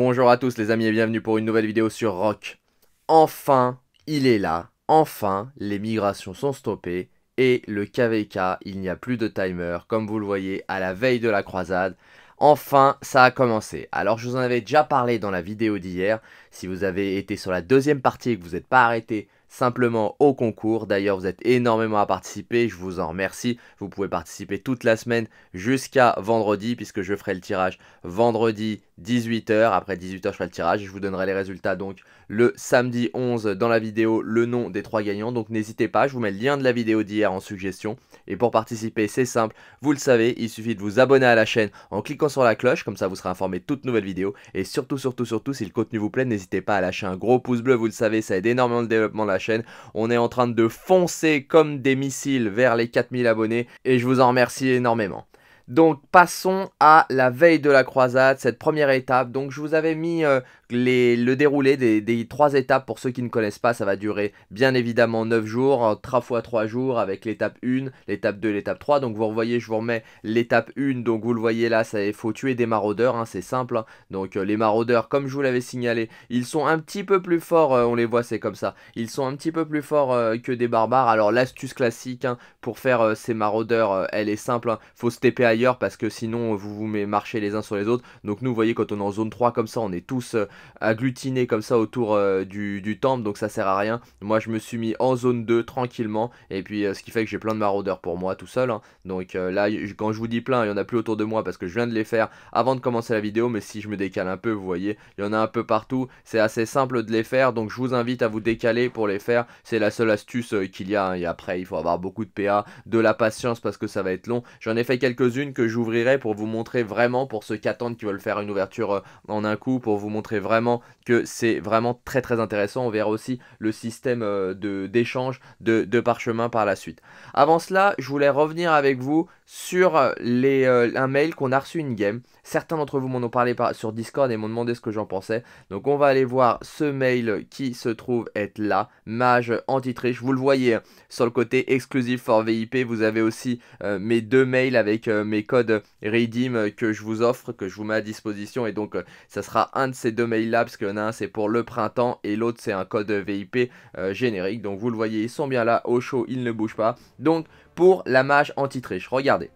Bonjour à tous les amis et bienvenue pour une nouvelle vidéo sur Rock. Enfin, il est là. Enfin, les migrations sont stoppées. Et le KVK, il n'y a plus de timer, comme vous le voyez, à la veille de la croisade. Enfin, ça a commencé. Alors, je vous en avais déjà parlé dans la vidéo d'hier. Si vous avez été sur la deuxième partie et que vous n'êtes pas arrêté simplement au concours. D'ailleurs, vous êtes énormément à participer, je vous en remercie. Vous pouvez participer toute la semaine jusqu'à vendredi, puisque je ferai le tirage vendredi 18h. Après 18h, je ferai le tirage. Je vous donnerai les résultats donc le samedi 11 dans la vidéo, le nom des trois gagnants. Donc n'hésitez pas, je vous mets le lien de la vidéo d'hier en suggestion. Et pour participer, c'est simple, vous le savez, il suffit de vous abonner à la chaîne en cliquant sur la cloche, comme ça vous serez informé de toutes nouvelles vidéos. Et surtout, surtout, surtout, si le contenu vous plaît, n'hésitez pas à lâcher un gros pouce bleu, vous le savez, ça aide énormément le développement de la chaîne. On est en train de foncer comme des missiles vers les 4000 abonnés et je vous en remercie énormément. Donc passons à la veille de la croisade, cette première étape. Donc je vous avais mis euh, le déroulé des, trois étapes, pour ceux qui ne connaissent pas, ça va durer bien évidemment 9 jours, 3 fois 3 jours avec l'étape 1, l'étape 2, l'étape 3. Donc vous voyez, je vous remets l'étape 1, donc vous le voyez là, il faut tuer des maraudeurs, hein, c'est simple. Hein. Donc euh, les maraudeurs, comme je vous l'avais signalé, ils sont un petit peu plus forts, euh, on les voit, c'est comme ça. Ils sont un petit peu plus forts euh, que des barbares. Alors l'astuce classique hein, pour faire ces maraudeurs, elle est simple, faut se taper ailleurs parce que sinon vous vous marcher les uns sur les autres. Donc nous, vous voyez, quand on est en zone 3 comme ça, on est tous agglutiné comme ça autour euh, du, temple, donc ça sert à rien. Moi, je me suis mis en zone 2 tranquillement, et puis euh, ce qui fait que j'ai plein de maraudeurs pour moi tout seul. Hein. Donc euh, là, quand je vous dis plein, il y en a plus autour de moi parce que je viens de les faire avant de commencer la vidéo, mais si je me décale un peu, vous voyez, il y en a un peu partout. C'est assez simple de les faire, donc je vous invite à vous décaler pour les faire. C'est la seule astuce qu'il y a, hein, et après, il faut avoir beaucoup de PA, de la patience parce que ça va être long. J'en ai fait quelques-unes que j'ouvrirai pour vous montrer vraiment, pour ceux qui attendent, qui veulent faire une ouverture en un coup, pour vous montrer vraiment vraiment que c'est vraiment très très intéressant. On verra aussi le système euh, d'échange de, de, parchemin par la suite. Avant cela, je voulais revenir avec vous sur euh, les, euh, un mail qu'on a reçu une game. Certains d'entre vous m'en ont parlé sur Discord et m'ont demandé ce que j'en pensais. Donc on va aller voir ce mail qui se trouve être là, Mage anti-triche. Vous le voyez hein, sur le côté exclusif for VIP, vous avez aussi mes deux mails avec mes codes Redeem que je vous offre, que je vous mets à disposition. Et donc ça sera un de ces deux mails en a un c'est pour le printemps et l'autre c'est un code VIP euh, générique. Donc vous le voyez, ils sont bien là, au chaud, ils ne bougent pas. Donc pour la mage anti-triche, regardez.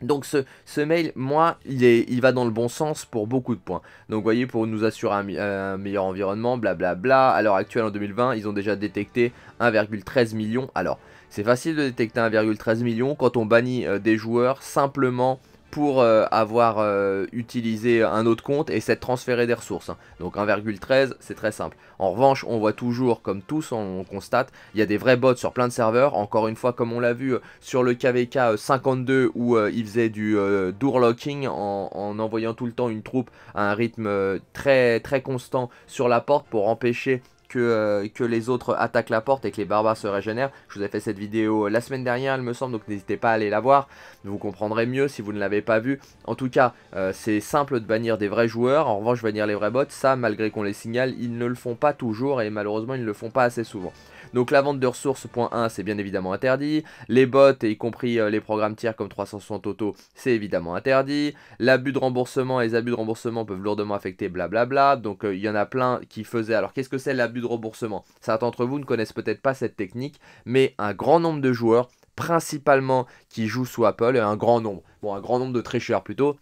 Donc ce, ce, mail, moi, il, est, il va dans le bon sens pour beaucoup de points. Donc vous voyez, pour nous assurer un, meilleur environnement, blablabla. Bla bla. À l'heure actuelle, en 2020, ils ont déjà détecté 1,13 million. Alors, c'est facile de détecter 1,13 million quand on bannit euh, des joueurs simplement pour euh, avoir euh, utilisé un autre compte et s'être transféré des ressources. Hein. Donc 1,13, c'est très simple. En revanche, on voit toujours, comme tous, on, constate, il y a des vrais bots sur plein de serveurs. Encore une fois, comme on l'a vu euh, sur le KVK 52 où il faisait du door locking en, en, envoyant tout le temps une troupe à un rythme très, très constant sur la porte pour empêcher euh, que, les autres attaquent la porte et que les barbares se régénèrent. Je vous ai fait cette vidéo euh, la semaine dernière, il me semble, donc n'hésitez pas à aller la voir. Vous comprendrez mieux si vous ne l'avez pas vue. En tout cas, euh, c'est simple de bannir des vrais joueurs. En revanche, bannir les vrais bots, ça, malgré qu'on les signale, ils ne le font pas toujours et malheureusement, ils ne le font pas assez souvent. Donc la vente de ressources, point 1, c'est bien évidemment interdit. Les bots, y compris euh, les programmes tiers comme 360 Auto, c'est évidemment interdit. L'abus de remboursement et les abus de remboursement peuvent lourdement affecter blablabla. Bla bla. Donc il euh, y en a plein qui faisaient. Alors qu'est-ce que c'est l'abus de remboursement Certains d'entre vous ne connaissent peut-être pas cette technique, mais un grand nombre de joueurs, principalement qui jouent sous Apple, un grand nombre, bon un grand nombre de tricheurs plutôt,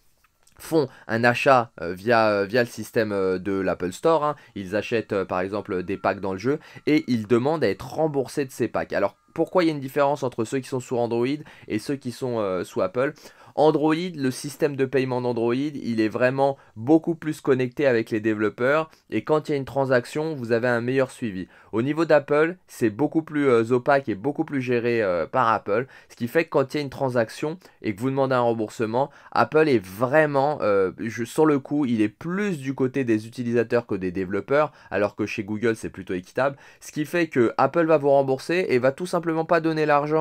font un achat euh, via, euh, via le système euh, de l'Apple Store. Hein. Ils achètent par exemple des packs dans le jeu et ils demandent à être remboursés de ces packs. Alors pourquoi il y a une différence entre ceux qui sont sous Android et ceux qui sont sous Apple Android, le système de paiement d'Android, il est vraiment beaucoup plus connecté avec les développeurs et quand il y a une transaction, vous avez un meilleur suivi. Au niveau d'Apple, c'est beaucoup plus euh, opaque et beaucoup plus géré euh, par Apple, ce qui fait que quand il y a une transaction et que vous demandez un remboursement, Apple est vraiment, euh, sur le coup, il est plus du côté des utilisateurs que des développeurs, alors que chez Google, c'est plutôt équitable, ce qui fait que Apple va vous rembourser et va tout simplement pas donner l'argent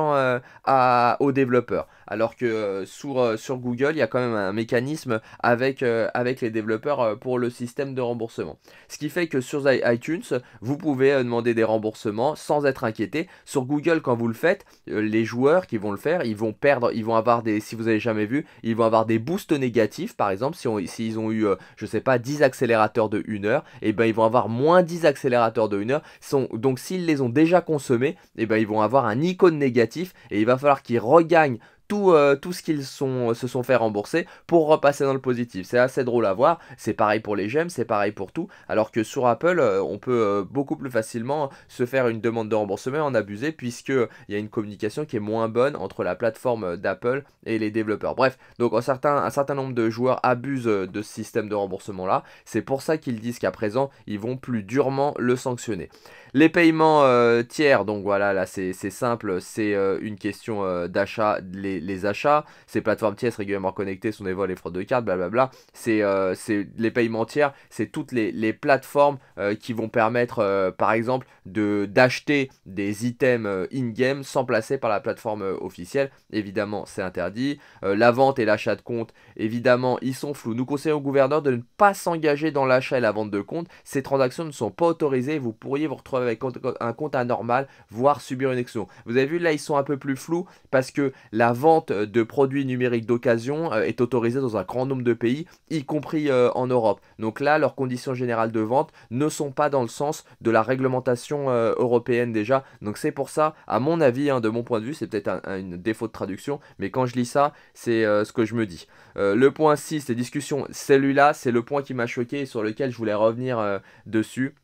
aux développeurs, alors que sous euh, sur, Google, il y a quand même un mécanisme avec, euh, avec les développeurs euh, pour le système de remboursement. Ce qui fait que sur iTunes, vous pouvez demander des remboursements sans être inquiété. Sur Google, quand vous le faites, les joueurs qui vont le faire, ils vont perdre, ils vont avoir des, si vous avez jamais vu, ils vont avoir des boosts négatifs, par exemple, si s'ils ont eu, je sais pas, 10 accélérateurs de 1 heure, et eh ben ils vont avoir moins 10 accélérateurs de 1 heure. donc s'ils les ont déjà consommés, et eh ben ils vont avoir un icône négatif, et il va falloir qu'ils regagnent euh, tout, ce qu'ils euh, se sont fait rembourser pour repasser dans le positif. C'est assez drôle à voir. C'est pareil pour les gemmes, c'est pareil pour tout. Alors que sur Apple, euh, on peut beaucoup plus facilement se faire une demande de remboursement et en abuser puisqu'il y a une communication qui est moins bonne entre la plateforme d'Apple et les développeurs. Bref, donc un certain nombre de joueurs abusent de ce système de remboursement là. C'est pour ça qu'ils disent qu'à présent, ils vont plus durement le sanctionner. Les paiements euh, tiers, donc voilà, là c'est simple, c'est euh, une question euh, d'achat, les, achats, ces plateformes tiers régulièrement connectées sont des vols et fraudes de cartes, blablabla. C'est les paiements tiers, c'est toutes les, plateformes qui vont permettre, par exemple, d'acheter des items in-game sans placer par la plateforme officielle. Évidemment, c'est interdit. la vente et l'achat de compte évidemment, ils sont flous. Nous conseillons au gouverneur de ne pas s'engager dans l'achat et la vente de comptes. Ces transactions ne sont pas autorisées vous pourriez vous retrouver avec un compte anormal, voire subir une exclusion. Vous avez vu, là, ils sont un peu plus flous parce que la vente de produits numériques d'occasion euh, est autorisée dans un grand nombre de pays, y compris euh, en Europe. Donc là, leurs conditions générales de vente ne sont pas dans le sens de la réglementation euh, européenne déjà. Donc c'est pour ça, à mon avis, hein, de mon point de vue, c'est peut-être un, défaut de traduction, mais quand je lis ça, c'est ce que je me dis. le point 6, les discussions, celui-là, c'est le point qui m'a choqué et sur lequel je voulais revenir dessus.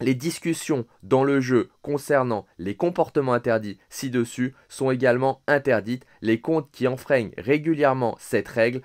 Les discussions dans le jeu concernant les comportements interdits ci-dessus sont également interdites. Les comptes qui enfreignent régulièrement cette règle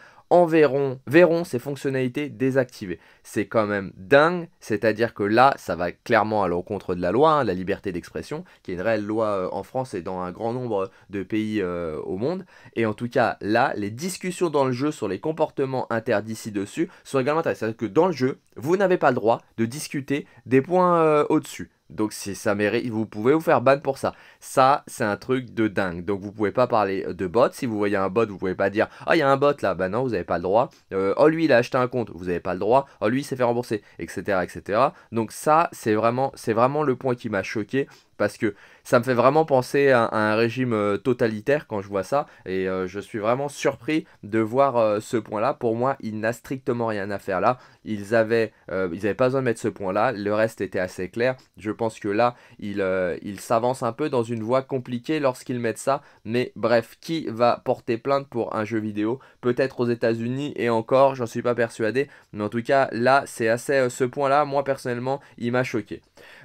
verrons verront ces fonctionnalités désactivées. C'est quand même dingue, c'est-à-dire que là, ça va clairement à l'encontre de la loi, hein, la liberté d'expression, qui est une réelle loi euh, en France et dans un grand nombre de pays euh, au monde. Et en tout cas, là, les discussions dans le jeu sur les comportements interdits ci-dessus sont également intéressantes. C'est-à-dire que dans le jeu, vous n'avez pas le droit de discuter des points euh, au-dessus. Donc si ça mérite. Vous pouvez vous faire ban pour ça. Ça, c'est un truc de dingue. Donc vous pouvez pas parler euh, de bot. Si vous voyez un bot, vous pouvez pas dire Ah, oh, il y a un bot là. Bah non, vous n'avez pas le droit. Euh, oh, lui, il a acheté un compte. Vous n'avez pas le droit. Oh, lui, il s'est fait rembourser. Etc. etc. Donc ça, c'est vraiment, c'est vraiment le point qui m'a choqué parce que ça me fait vraiment penser à, un régime euh, totalitaire quand je vois ça et euh, je suis vraiment surpris de voir euh, ce point-là. Pour moi, il n'a strictement rien à faire là. Ils avaient, ils n'avaient pas besoin de mettre ce point-là. Le reste était assez clair. Je pense que là, ils il s'avancent un peu dans une voie compliquée lorsqu'ils mettent ça. Mais bref, qui va porter plainte pour un jeu vidéo Peut-être aux États-Unis et encore, j'en suis pas persuadé. Mais en tout cas, là, c'est assez ce point-là. Moi personnellement, il m'a choqué.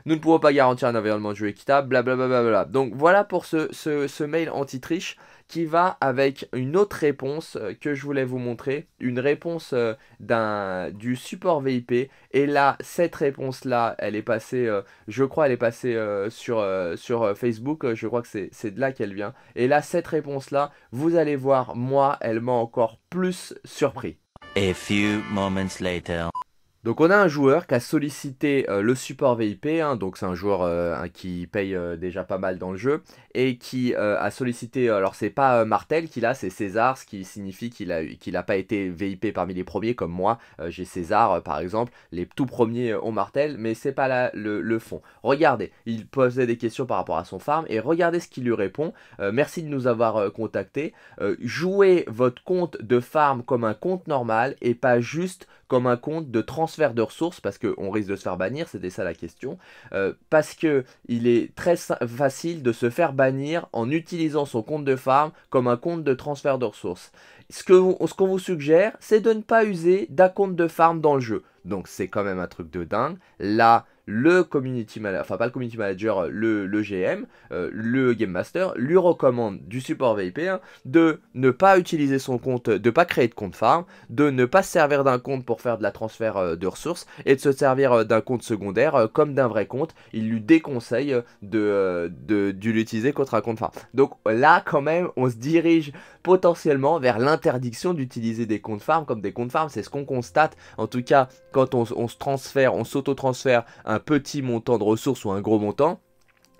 Nous ne pouvons pas garantir un environnement de jeu qui blablabla. Donc voilà pour ce, ce, mail anti-triche qui va avec une autre réponse euh, que je voulais vous montrer, une réponse euh, d'un du support VIP. Et là, cette réponse-là, elle est passée, euh, je crois, elle est passée sur, sur Facebook, je crois que c'est de là qu'elle vient. Et là, cette réponse-là, vous allez voir, moi, elle m'a encore plus surpris. A few moments later. Donc on a un joueur qui a sollicité euh, le support VIP, hein. donc c'est un joueur euh, qui paye euh, déjà pas mal dans le jeu, et qui a sollicité, alors c'est pas Martel qu'il a, c'est César, ce qui signifie qu'il a, qu'il pas été VIP parmi les premiers comme moi, j'ai César par exemple, les tout premiers ont Martel, mais c'est pas là le, le, fond. Regardez, il posait des questions par rapport à son farm, et regardez ce qu'il lui répond, merci de nous avoir contacté, jouez votre compte de farm comme un compte normal, et pas juste comme un compte de transfert de ressources, parce qu'on risque de se faire bannir, c'était ça la question, euh, parce que il est très facile de se faire bannir en utilisant son compte de farm comme un compte de transfert de ressources. Ce qu'on ce vous suggère, c'est de ne pas user d'un compte de farm dans le jeu. Donc c'est quand même un truc de dingue. Là, le community manager, enfin pas le community manager, euh, le, GM, euh, le game master, lui recommande du support VIP hein, de ne pas utiliser son compte, de pas créer de compte farm, de ne pas se servir d'un compte pour faire de la transfert euh, de ressources et de se servir d'un compte secondaire comme d'un vrai compte. Il lui déconseille de, de, l'utiliser contre un compte farm. Donc là, quand même, on se dirige potentiellement vers l'interdiction d'utiliser des comptes farm comme des comptes farm. C'est ce qu'on constate, en tout cas, quand on, se transfère, on s'auto-transfère un petit montant de ressources ou un gros montant,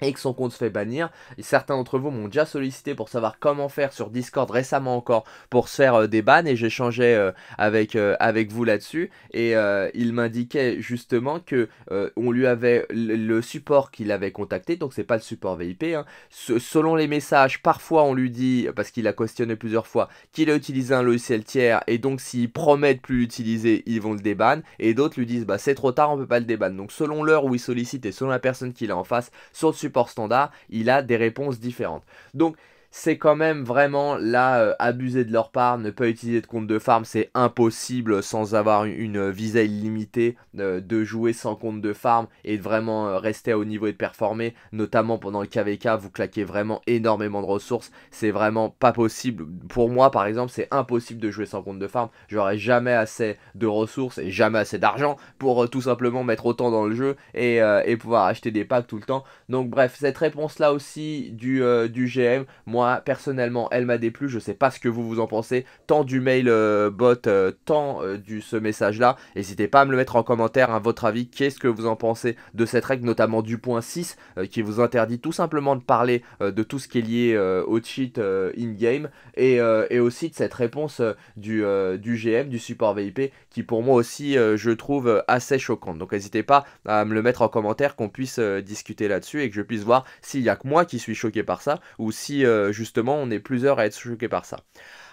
et que son compte se fait bannir. certains d'entre vous m'ont déjà sollicité pour savoir comment faire sur Discord récemment encore pour se faire euh, des bans et j'échangeais euh, avec, euh, avec vous là-dessus et il m'indiquait justement que on lui avait le support qu'il avait contacté, donc c'est pas le support VIP. Hein. Selon les messages, parfois on lui dit, parce qu'il a questionné plusieurs fois, qu'il a utilisé un logiciel tiers et donc s'il promet de plus l'utiliser, ils vont le déban et d'autres lui disent bah c'est trop tard, on peut pas le déban. Donc selon l'heure où il sollicite et selon la personne qu'il a en face, sur le support standard, il a des réponses différentes. Donc c'est quand même vraiment là euh, abuser de leur part, ne pas utiliser de compte de farm, c'est impossible sans avoir une, euh, visa illimitée euh, de jouer sans compte de farm et de vraiment rester à haut niveau et de performer, notamment pendant le KVK, vous claquez vraiment énormément de ressources, c'est vraiment pas possible. Pour moi par exemple, c'est impossible de jouer sans compte de farm, j'aurais jamais assez de ressources et jamais assez d'argent pour tout simplement mettre autant dans le jeu et, et, pouvoir acheter des packs tout le temps. Donc bref, cette réponse là aussi du, du GM, moi personnellement, elle m'a déplu. Je sais pas ce que vous vous en pensez, tant du mail euh, bot, euh, tant euh, du ce message-là. N'hésitez pas à me le mettre en commentaire, à hein, votre avis, qu'est-ce que vous en pensez de cette règle, notamment du point 6, qui vous interdit tout simplement de parler de tout ce qui est lié au cheat in-game, et, aussi de cette réponse du, du GM, du support VIP, qui pour moi aussi, je trouve assez choquante. Donc n'hésitez pas à me le mettre en commentaire, qu'on puisse discuter là-dessus, et que je puisse voir s'il y a que moi qui suis choqué par ça, ou si justement, on est plusieurs à être choqués par ça.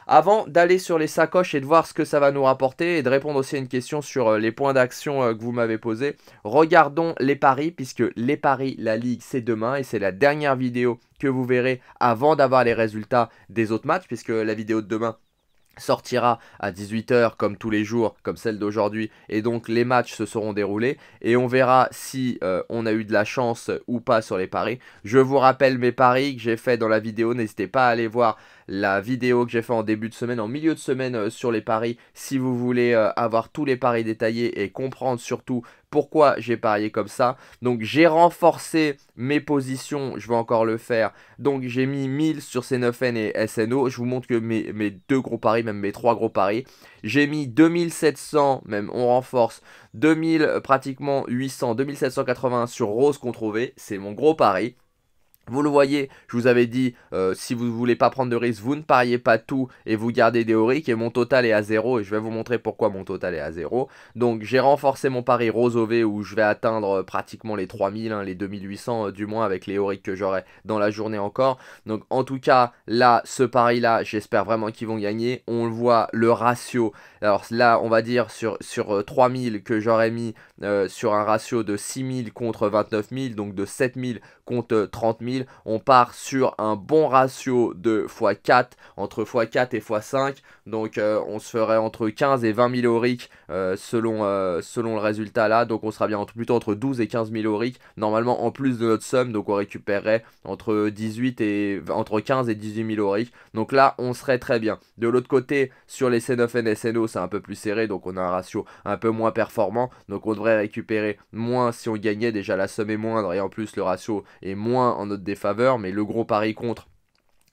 Avant d'aller sur les sacoches et de voir ce que ça va nous rapporter et de répondre aussi à une question sur euh, les points d'action euh, que vous m'avez posé, regardons les paris puisque les paris, la ligue, c'est demain et c'est la dernière vidéo que vous verrez avant d'avoir les résultats des autres matchs puisque la vidéo de demain sortira à 18h comme tous les jours, comme celle d'aujourd'hui, et donc les matchs se seront déroulés, et on verra si euh, on a eu de la chance ou pas sur les paris. Je vous rappelle mes paris que j'ai fait dans la vidéo, n'hésitez pas à aller voir la vidéo que j'ai fait en début de semaine, en milieu de semaine euh, sur les paris. Si vous voulez euh, avoir tous les paris détaillés et comprendre surtout pourquoi j'ai parié comme ça. Donc j'ai renforcé mes positions, je vais encore le faire. Donc j'ai mis 1000 sur C9N et SNO. Je vous montre que mes, mes deux gros paris, même mes trois gros paris. J'ai mis 2700, même on renforce, 2000 euh, pratiquement 800, 2780 sur Rose contre V. C'est mon gros pari. Vous le voyez, je vous avais dit, euh, si vous ne voulez pas prendre de risque, vous ne pariez pas tout et vous gardez des horiques. Et mon total est à 0 et je vais vous montrer pourquoi mon total est à 0. Donc j'ai renforcé mon pari Rosové où je vais atteindre euh, pratiquement les 3000, hein, les 2800 euh, du moins avec les horiques que j'aurai dans la journée encore. Donc en tout cas, là, ce pari-là, j'espère vraiment qu'ils vont gagner. On le voit, le ratio. Alors là, on va dire sur, sur 3000 que j'aurais mis sur un ratio de 6000 contre 29000, donc de 7000 contre 30000 on part sur un bon ratio de x4, entre x4 et x5, donc euh, on se ferait entre 15 et 20 000 auric selon, euh, selon le résultat là, donc on sera bien plutôt entre 12 et 15 000 auric, normalement en plus de notre somme, donc on récupérerait entre, 18 et, entre 15 et 18 000 auric, donc là on serait très bien. De l'autre côté, sur les C9N SNO, c'est un peu plus serré, donc on a un ratio un peu moins performant, donc on devrait récupérer moins si on gagnait, déjà la somme est moindre et en plus le ratio est moins en notre des faveurs, mais le gros pari contre,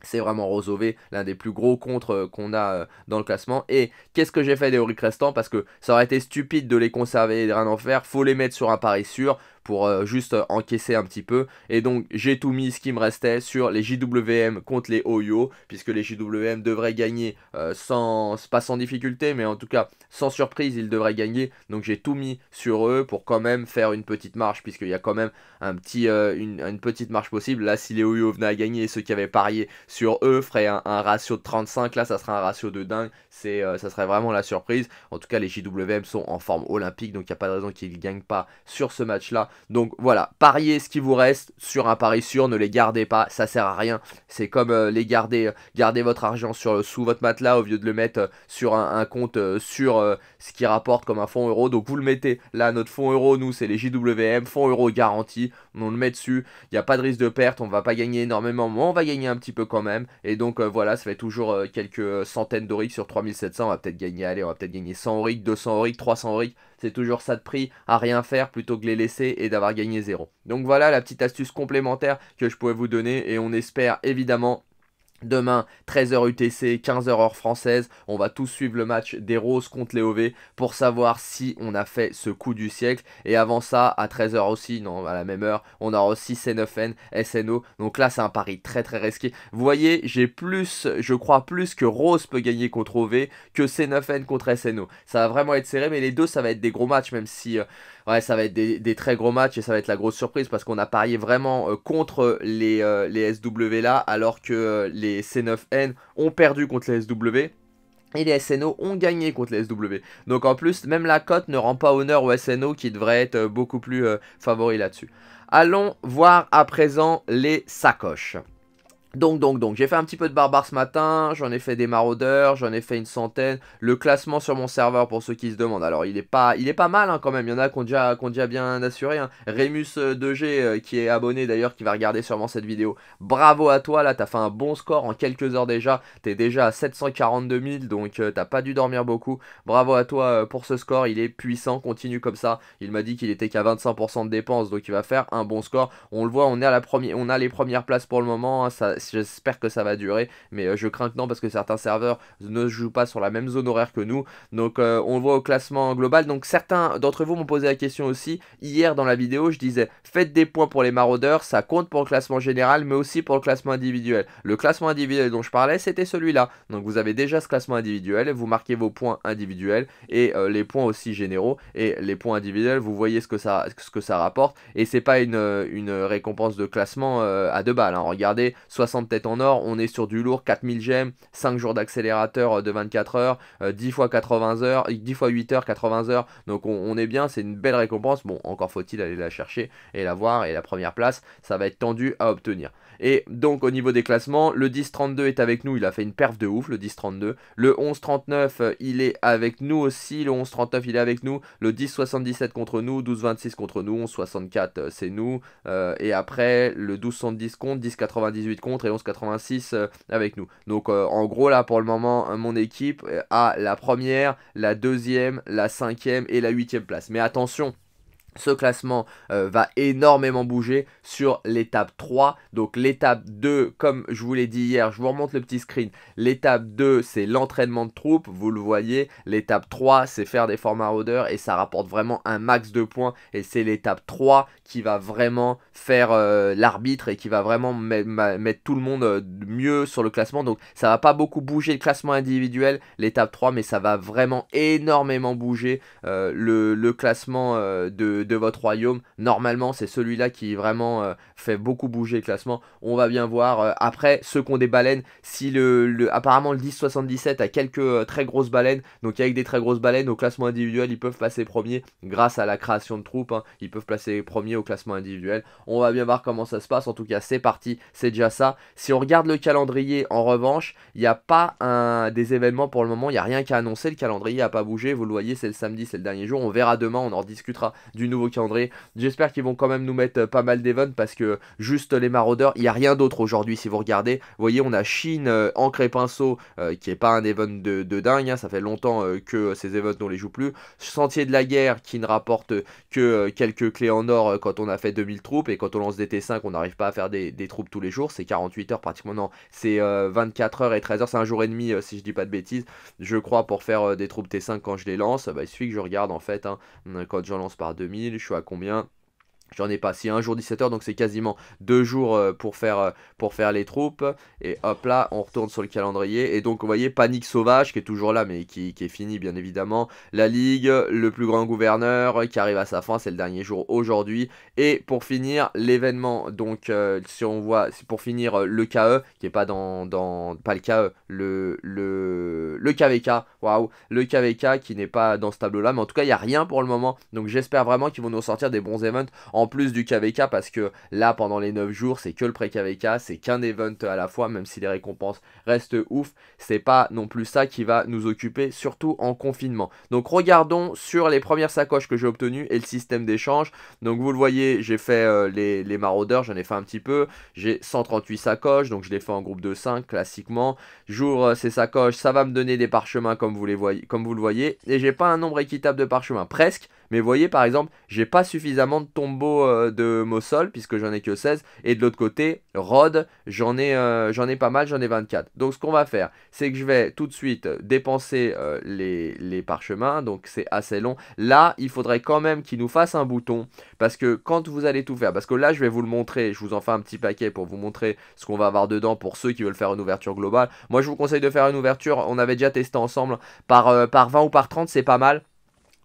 c'est vraiment Rosové, l'un des plus gros contre euh, qu'on a euh, dans le classement. Et qu'est-ce que j'ai fait des Restants Parce que ça aurait été stupide de les conserver et de rien en faire. Faut les mettre sur un pari sûr pour euh, juste encaisser un petit peu. Et donc j'ai tout mis ce qui me restait sur les JWM contre les Oyo, puisque les JWM devraient gagner euh, sans, pas sans difficulté, mais en tout cas sans surprise, ils devraient gagner. Donc j'ai tout mis sur eux pour quand même faire une petite marche, puisqu'il y a quand même un petit, euh, une, petite marche possible. Là, si les Oyo venaient à gagner, ceux qui avaient parié sur eux feraient un, ratio de 35. Là, ça serait un ratio de dingue. C'est, ça serait vraiment la surprise. En tout cas, les JWM sont en forme olympique, donc il n'y a pas de raison qu'ils ne gagnent pas sur ce match-là. Donc voilà, pariez ce qui vous reste sur un pari sûr, ne les gardez pas, ça sert à rien. C'est comme euh, les garder, euh, garder votre argent sur, sous votre matelas au lieu de le mettre euh, sur un, compte sur ce qui rapporte comme un fonds euro. Donc vous le mettez là, notre fonds euro, nous c'est les JWM, fonds euro garanti, on le met dessus, il n'y a pas de risque de perte, on va pas gagner énormément, mais on va gagner un petit peu quand même. Et donc voilà, ça fait toujours quelques centaines d'Origs sur 3700, on va peut-être gagner, allez, on va peut-être gagner 100 auric, 200 oric, 300 oric c'est toujours ça de prix à rien faire plutôt que les laisser et d'avoir gagné zéro. Donc voilà la petite astuce complémentaire que je pouvais vous donner et on espère évidemment Demain, 13h UTC, 15h heure française, on va tous suivre le match des Roses contre les OV pour savoir si on a fait ce coup du siècle. Et avant ça, à 13h aussi, non, à la même heure, on aura aussi C9N, SNO. Donc là, c'est un pari très très risqué. Vous voyez, j'ai plus, je crois plus que Rose peut gagner contre OV que C9N contre SNO. Ça va vraiment être serré, mais les deux, ça va être des gros matchs, même si... Euh, ouais, ça va être des, très gros matchs et ça va être la grosse surprise parce qu'on a parié vraiment euh, contre les, euh, les, SW là, alors que euh, les C9N ont perdu contre les SW. Et les SNO ont gagné contre les SW. Donc en plus, même la cote ne rend pas honneur aux SNO qui devraient être beaucoup plus favoris là-dessus. Allons voir à présent les sacoches. Donc, donc, donc, j'ai fait un petit peu de barbare ce matin, j'en ai fait des maraudeurs, j'en ai fait une centaine. Le classement sur mon serveur, pour ceux qui se demandent, alors il est pas, il est pas mal hein, quand même, il y en a qui ont déjà, bien assuré. Hein. Remus2G, euh, euh, qui est abonné d'ailleurs, qui va regarder sûrement cette vidéo, bravo à toi, là, t'as fait un bon score en quelques heures déjà, t'es déjà à 742 000, donc euh, t'as pas dû dormir beaucoup. Bravo à toi pour ce score, il est puissant, continue comme ça. Il m'a dit qu'il était qu'à 25% de dépenses, donc il va faire un bon score. On le voit, on est à la première, on a les premières places pour le moment, hein, ça j'espère que ça va durer, mais euh, je crains que non parce que certains serveurs ne jouent pas sur la même zone horaire que nous. Donc euh, on voit au classement global. Donc certains d'entre vous m'ont posé la question aussi. Hier dans la vidéo, je disais faites des points pour les maraudeurs, ça compte pour le classement général, mais aussi pour le classement individuel. Le classement individuel dont je parlais, c'était celui-là. Donc vous avez déjà ce classement individuel, vous marquez vos points individuels et euh, les points aussi généraux. Et les points individuels, vous voyez ce que ça, ce que ça rapporte. Et c'est pas une, une récompense de classement à deux balles. Hein. Regardez, 60 60 têtes en or, on est sur du lourd, 4000 gemmes, 5 jours d'accélérateur euh, de 24 heures, 10 euh, fois 80 heures, 10 euh, fois 8 heures, 80 heures. Donc on est bien, c'est une belle récompense. Bon, encore faut-il aller la chercher et la voir. Et la première place, ça va être tendu à obtenir. Et donc au niveau des classements, le 10-32 est avec nous, il a fait une perf de ouf, le 10-32. Le 11-39, euh, il est avec nous aussi, le 11-39, il est avec nous. Le 10-77 contre nous, 12-26 contre nous, 11-64, euh, c'est nous. Euh, et après, le 12-70 contre, 10-98 contre et 11-86 avec nous. Donc en gros, là, pour le moment, mon équipe a la première, la deuxième, la cinquième et la huitième place. Mais attention ce classement euh, va énormément bouger sur l'étape 3. Donc l'étape 2, comme je vous l'ai dit hier, je vous remonte le petit screen. L'étape 2, c'est l'entraînement de troupes, vous le voyez. L'étape 3, c'est faire des formats rodeurs et ça rapporte vraiment un max de points. Et c'est l'étape 3 qui va vraiment faire euh, l'arbitre et qui va vraiment mettre tout le monde euh, mieux sur le classement. Donc ça va pas beaucoup bouger le classement individuel, l'étape 3, mais ça va vraiment énormément bouger euh, le, classement de, votre royaume. Normalement, c'est celui-là qui vraiment fait beaucoup bouger le classement. On va bien voir. après, ceux qui ont des baleines, si le, apparemment le 1077 a quelques très grosses baleines, donc avec des très grosses baleines au classement individuel, ils peuvent passer premier grâce à la création de troupes. Hein. ils peuvent placer premier au classement individuel. On va bien voir comment ça se passe. En tout cas, c'est parti, c'est déjà ça. Si on regarde le calendrier, en revanche, il n'y a pas un, des événements pour le moment. Il n'y a rien qu'à annoncer. Le calendrier n'a pas bougé. Vous le voyez, c'est le samedi, c'est le dernier jour. On verra demain, on en discutera du nouveau calendrier. J'espère qu'ils vont quand même nous mettre euh, pas mal d'événements, parce que juste les maraudeurs, il n'y a rien d'autre aujourd'hui. Si vous regardez, vous voyez, on a Chine, euh, en crépinceau, Pinceau, euh, qui est pas un event de, dingue. Hein. ça fait longtemps que ces events, on les joue plus. Sentier de la guerre qui ne rapporte que quelques clés en or quand on a fait 2000 troupes quand on lance des T5, on n'arrive pas à faire des, troupes tous les jours. C'est 48 heures pratiquement, non, c'est 24 euh, heures et 13 heures, c'est un jour et demi euh, si je dis pas de bêtises. Je crois pour faire euh, des troupes T5 quand je les lance, bah, il suffit que je regarde en fait. Hein, quand j'en lance par 2000, je suis à combien J'en ai pas. C'est un jour 17h, donc c'est quasiment deux jours euh, pour faire, euh, pour faire les troupes. Et hop là, on retourne sur le calendrier. Et donc, vous voyez, Panique Sauvage qui est toujours là, mais qui, est fini, bien évidemment. La Ligue, le plus grand gouverneur euh, qui arrive à sa fin. C'est le dernier jour aujourd'hui. Et pour finir, l'événement. Donc, si on voit, pour finir, le KE, qui n'est pas dans. pas le KE, le, le, le KVK. Waouh, le KVK qui n'est pas dans ce tableau-là. Mais en tout cas, il n'y a rien pour le moment. Donc, j'espère vraiment qu'ils vont nous sortir des bons events en plus du KVK parce que là pendant les 9 jours c'est que le pré-KVK, c'est qu'un event à la fois même si les récompenses restent ouf, c'est pas non plus ça qui va nous occuper surtout en confinement. Donc regardons sur les premières sacoches que j'ai obtenues et le système d'échange. Donc vous le voyez, j'ai fait euh, les, maraudeurs, j'en ai fait un petit peu, j'ai 138 sacoches donc je les fais en groupe de 5 classiquement. J'ouvre euh, ces sacoches, ça va me donner des parchemins comme vous, les voyez, comme vous le voyez et j'ai pas un nombre équitable de parchemins, presque mais vous voyez, par exemple, j'ai pas suffisamment de tombeaux euh, de Mossol, puisque j'en ai que 16. Et de l'autre côté, Rod, j'en ai, euh, ai, pas mal, j'en ai 24. Donc ce qu'on va faire, c'est que je vais tout de suite euh, dépenser les, les, parchemins, donc c'est assez long. Là, il faudrait quand même qu'il nous fasse un bouton, parce que quand vous allez tout faire, parce que là, je vais vous le montrer, je vous en fais un petit paquet pour vous montrer ce qu'on va avoir dedans pour ceux qui veulent faire une ouverture globale. Moi, je vous conseille de faire une ouverture, on avait déjà testé ensemble, par, par 20 ou par 30, c'est pas mal.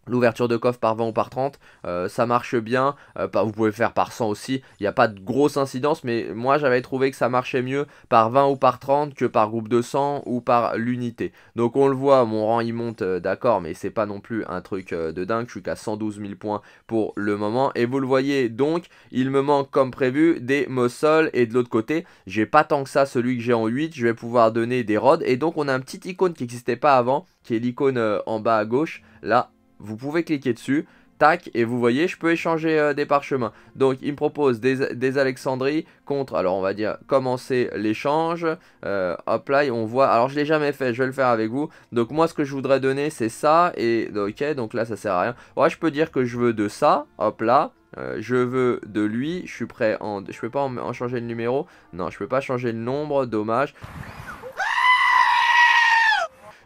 L'ouverture de coffre par 20 ou par 30, euh, ça marche bien. Euh, vous pouvez faire par 100 aussi. Il n'y a pas de grosse incidence, mais moi j'avais trouvé que ça marchait mieux par 20 ou par 30 que par groupe de 100 ou par l'unité. Donc on le voit, mon rang il monte, euh, d'accord, mais c'est pas non plus un truc de dingue. Je suis qu'à 112 000 points pour le moment. Et vous le voyez donc, il me manque comme prévu des Mossol. Et de l'autre côté, j'ai pas tant que ça celui que j'ai en 8. Je vais pouvoir donner des rods. Et donc on a un petit icône qui n'existait pas avant, qui est l'icône en bas à gauche. Là, vous pouvez cliquer dessus, tac, et vous voyez, je peux échanger euh, des parchemins. Donc, il me propose des, Alexandries contre, alors on va dire, commencer l'échange. Euh, hop là, on voit, alors je l'ai jamais fait, je vais le faire avec vous. Donc, moi, ce que je voudrais donner, c'est ça, et ok, donc là, ça sert à rien. Ouais, je peux dire que je veux de ça, hop là. Euh, je veux de lui, je suis prêt en... Je peux pas en, changer le numéro Non, je peux pas changer le nombre, dommage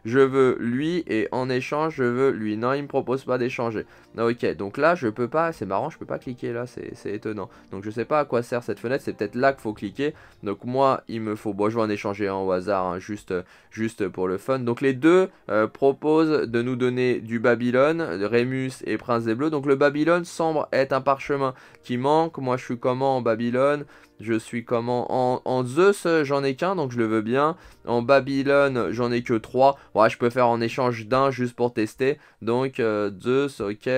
je veux lui et en échange je veux lui. Non, il me propose pas d'échanger. Ah, ok, donc là je peux pas, c'est marrant, je peux pas cliquer là, c'est étonnant. Donc je sais pas à quoi sert cette fenêtre, c'est peut-être là qu'il faut cliquer. Donc moi, il me faut, bon je vais en échanger un hasard, hein, juste, juste pour le fun. Donc les deux euh, proposent de nous donner du Babylone, Rémus et Prince des Bleus. Donc le Babylone semble être un parchemin qui manque. Moi je suis comment en Babylone je suis comment en, Zeus, euh, j'en ai qu'un, donc je le veux bien. En Babylone, j'en ai que trois Ouais, je peux faire en échange d'un juste pour tester. Donc, euh, Zeus, ok.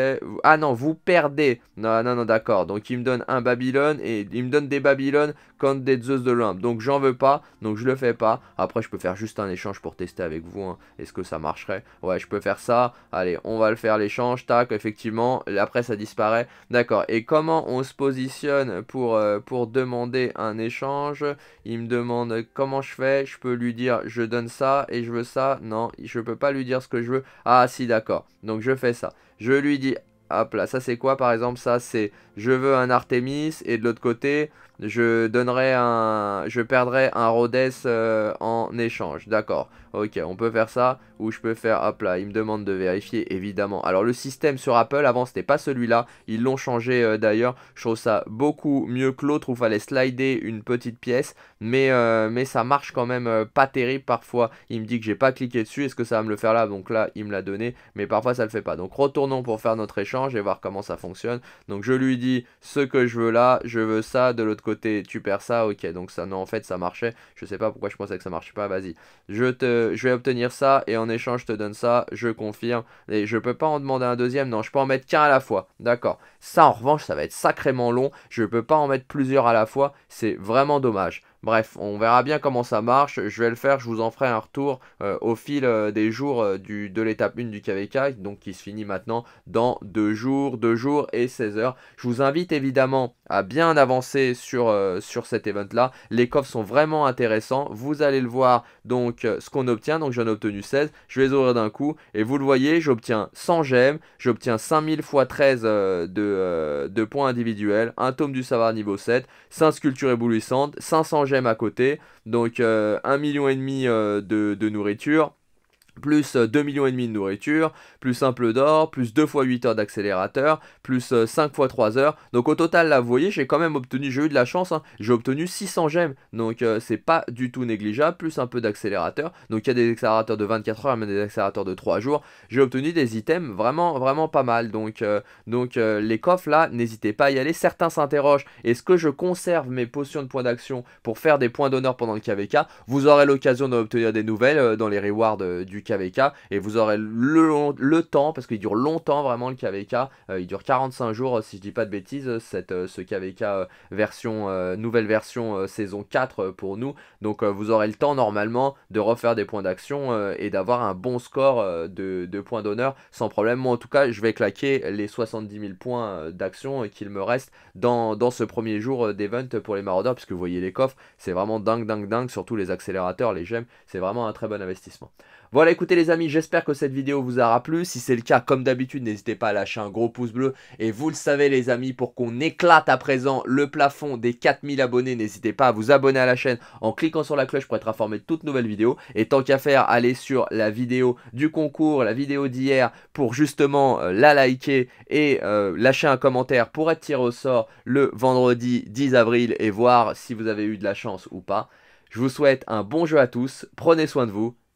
Ah non, vous perdez. Non, non, non, d'accord. Donc, il me donne un Babylone et il me donne des Babylone contre des Zeus de l'Olympe. Donc, j'en veux pas. Donc, je le fais pas. Après, je peux faire juste un échange pour tester avec vous. Hein. Est-ce que ça marcherait Ouais, je peux faire ça. Allez, on va le faire l'échange. Tac, effectivement. Après, ça disparaît. D'accord. Et comment on se positionne pour, euh, pour demander un échange, il me demande euh, comment je fais, je peux lui dire je donne ça et je veux ça, non, je peux pas lui dire ce que je veux, ah si d'accord, donc je fais ça. Je lui dis, hop là, ça c'est quoi par exemple, ça c'est je veux un Artemis et de l'autre côté, je donnerai un... Je perdrai un Rhodes euh, en échange. D'accord. Ok, on peut faire ça. Ou je peux faire... Hop là, il me demande de vérifier, évidemment. Alors, le système sur Apple, avant, c'était pas celui-là. Ils l'ont changé, euh, d'ailleurs. Je trouve ça beaucoup mieux que l'autre où fallait slider une petite pièce. Mais, euh, mais ça marche quand même pas terrible parfois. Il me dit que j'ai pas cliqué dessus. Est-ce que ça va me le faire là Donc là, il me l'a donné. Mais parfois, ça le fait pas. Donc, retournons pour faire notre échange et voir comment ça fonctionne. Donc, je lui dis ce que je veux là. Je veux ça de l'autre côté tu perds ça, ok, donc ça, non, en fait, ça marchait, je sais pas pourquoi je pensais que ça marchait pas, vas-y, je, te, je vais obtenir ça, et en échange, je te donne ça, je confirme, et je peux pas en demander un deuxième, non, je peux en mettre qu'un à la fois, d'accord, ça, en revanche, ça va être sacrément long, je peux pas en mettre plusieurs à la fois, c'est vraiment dommage, Bref, on verra bien comment ça marche. Je vais le faire, je vous en ferai un retour euh, au fil euh, des jours euh, du, de l'étape 1 du KVK, donc qui se finit maintenant dans 2 jours, 2 jours et 16 heures. Je vous invite évidemment à bien avancer sur, sur cet event-là. Les coffres sont vraiment intéressants. Vous allez le voir, donc ce qu'on obtient. Donc j'en ai obtenu 16. Je vais les ouvrir d'un coup. Et vous le voyez, j'obtiens 100 gemmes. J'obtiens 5000 x 13 de, points individuels. Un tome du savoir niveau 7. 5 sculptures éblouissantes. 500 gemmes j'aime à côté. Donc, euh, un million et demi euh, de, de nourriture plus 2 euh, millions et demi de nourriture, plus un peu d'or, plus 2 fois 8 heures d'accélérateur, plus 5 x 3 heures. Donc au total là vous voyez j'ai quand même obtenu, j'ai eu de la chance, hein, j'ai obtenu 600 gemmes. Donc euh, c'est pas du tout négligeable, plus un peu d'accélérateur. Donc il y a des accélérateurs de 24 heures, mais des accélérateurs de 3 jours. J'ai obtenu des items vraiment vraiment pas mal. Donc, euh, donc les coffres là, n'hésitez pas à y aller. Certains s'interrogent, est-ce que je conserve mes potions de points d'action pour faire des points d'honneur pendant le KVK Vous aurez l'occasion d'obtenir des nouvelles dans les rewards du KVK et vous aurez le, temps parce qu'il dure longtemps vraiment le KVK euh, il dure 45 jours euh, si je dis pas de bêtises euh, cette, ce KVK version nouvelle version saison 4 pour nous donc vous aurez le temps normalement de refaire des points d'action et d'avoir un bon score de, points d'honneur sans problème moi en tout cas je vais claquer les 70 000 points d'action qu'il me reste dans, dans ce premier jour d'event pour les maraudeurs puisque vous voyez les coffres c'est vraiment dingue dingue dingue surtout les accélérateurs les gemmes c'est vraiment un très bon investissement voilà, écoutez les amis, j'espère que cette vidéo vous aura plu. Si c'est le cas, comme d'habitude, n'hésitez pas à lâcher un gros pouce bleu. Et vous le savez les amis, pour qu'on éclate à présent le plafond des 4000 abonnés, n'hésitez pas à vous abonner à la chaîne en cliquant sur la cloche pour être informé de toutes nouvelles vidéos. Et tant qu'à faire, allez sur la vidéo du concours, la vidéo d'hier, pour justement euh, la liker et euh, lâcher un commentaire pour être tiré au sort le vendredi 10 avril et voir si vous avez eu de la chance ou pas. Je vous souhaite un bon jeu à tous, prenez soin de vous